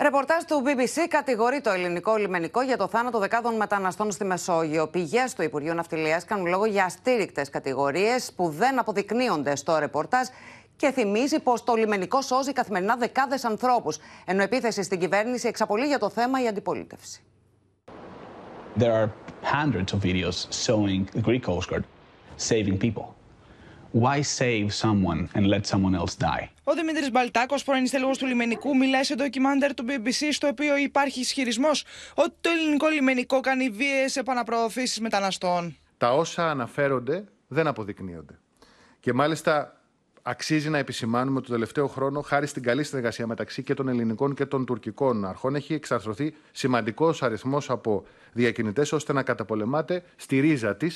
Ρεπορτάζ του BBC κατηγορεί το ελληνικό λιμενικό για το θάνατο δεκάδων μεταναστών στη Μεσόγειο. Πηγές του Υπουργείου Ναυτιλίας κάνουν λόγο για αστήρικτες κατηγορίες που δεν αποδεικνύονται στο ρεπορτάζ και θυμίζει πως το λιμενικό σώζει καθημερινά δεκάδες ανθρώπους. Ενώ επίθεση στην κυβέρνηση εξαπολύει για το θέμα η αντιπολίτευση. There are hundreds of videos showing the Greek Coast Guard saving people. Why save someone and let someone else die? Ο Δημήτρης Μπαλτάκος, πρώην στελεχό του λιμενικού, μιλάει σε ντοκιμάντερ του BBC, στο οποίο υπάρχει ισχυρισμός ότι το ελληνικό λιμενικό κάνει βίαιες επαναπροωθήσεις μεταναστών. Τα όσα αναφέρονται δεν αποδεικνύονται. Και μάλιστα αξίζει να επισημάνουμε ότι το τελευταίο χρόνο, χάρη στην καλή συνεργασία μεταξύ και των ελληνικών και των τουρκικών αρχών, έχει εξαρθρωθεί σημαντικός αριθμός από διακινητές ώστε να καταπολεμάται στη ρίζα της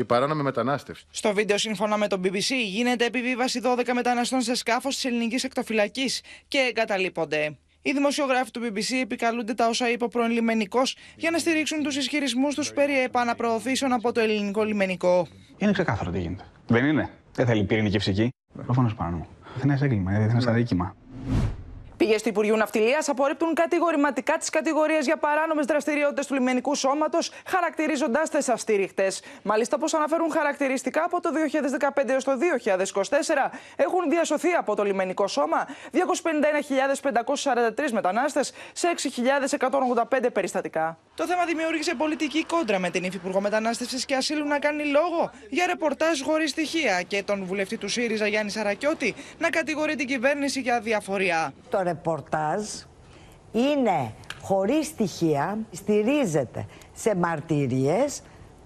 η παράνομη μετανάστευση. Στο βίντεο, σύμφωνα με τον BBC, γίνεται επιβίβαση 12 μεταναστών σε σκάφος της ελληνικής εκτοφυλακής και εγκαταλείπονται. Οι δημοσιογράφοι του BBC επικαλούνται τα όσα είπε ο πρώην για να στηρίξουν τους ισχυρισμούς τους περί επαναπροωθήσεων από το ελληνικό λιμενικό. Είναι ξεκάθαρο τι γίνεται. Δεν είναι. Δεν θέλει πυρηνική φυσική. Προφανώ παράνομο. Δεν είναι έγκλημα, ε, δεν είναι ναι. αδίκημα. Πήγε του Υπουργείου Ναυτιλίας απορρίπτουν κατηγορηματικά τις κατηγορίες για παράνομες δραστηριότητες του λιμενικού σώματος, χαρακτηρίζοντάς τι αυστηριχτέ. Μάλιστα, όπως αναφέρουν χαρακτηριστικά από το 2015 έως το 2024, έχουν διασωθεί από το λιμενικό σώμα 251.543 μετανάστες σε 6.185 περιστατικά. Το θέμα δημιούργησε πολιτική κόντρα με την Υφυπουργό Μετανάστευσης και Ασύλου να κάνει λόγο για ρεπορτάζ χωρίς στοιχεία και τον βουλευτή του ΣΥΡΙΖΑ Γιάννη Σαρακιώτη να κατηγορεί την κυβέρνηση για διαφορία. Το ρεπορτάζ είναι χωρίς στοιχεία, στηρίζεται σε μαρτυρίε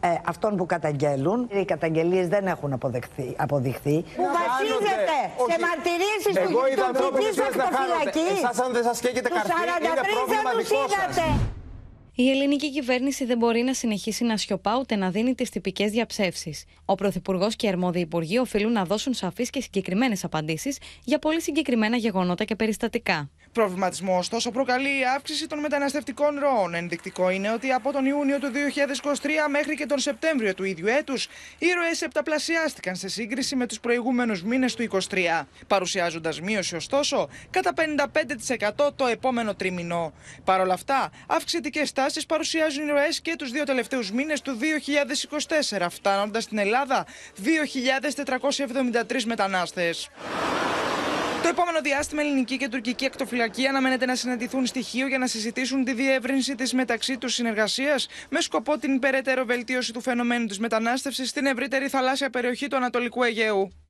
ε, αυτών που καταγγέλουν. Οι καταγγελίες δεν έχουν αποδεχθεί, αποδειχθεί. Που βασίζεται σε μαρτυρίε του Γιάννη Ακτοφυλακή. Εσάς, αν δεν σας καίγεται καρφί, είναι η ελληνική κυβέρνηση δεν μπορεί να συνεχίσει να σιωπά ούτε να δίνει τις τυπικές διαψεύσεις. Ο Πρωθυπουργός και οι αρμόδιοι υπουργοί οφείλουν να δώσουν σαφείς και συγκεκριμένες απαντήσεις για πολύ συγκεκριμένα γεγονότα και περιστατικά. Προβληματισμό, ωστόσο, προκαλεί η αύξηση των μεταναστευτικών ροών. Ενδεικτικό είναι ότι από τον Ιούνιο του 2023 μέχρι και τον Σεπτέμβριο του ίδιου έτους, οι ροές επταπλασιάστηκαν σε σύγκριση με τους προηγούμενους μήνες του 2023, παρουσιάζοντας μείωση, ωστόσο, κατά 55% το επόμενο τρίμηνο. Παρ' όλα αυτά, αυξητικές τάσεις παρουσιάζουν οι ροές και τους δύο τελευταίους μήνες του 2024, φτάνοντας στην Ελλάδα 2.473 μετανάστες. Το επόμενο διάστημα, ελληνική και τουρκική εκτοφυλακή αναμένεται να συναντηθούν στοιχείο για να συζητήσουν τη διεύρυνση της μεταξύ τους συνεργασίας με σκοπό την περαιτέρω βελτίωση του φαινομένου της μετανάστευσης στην ευρύτερη θαλάσσια περιοχή του Ανατολικού Αιγαίου.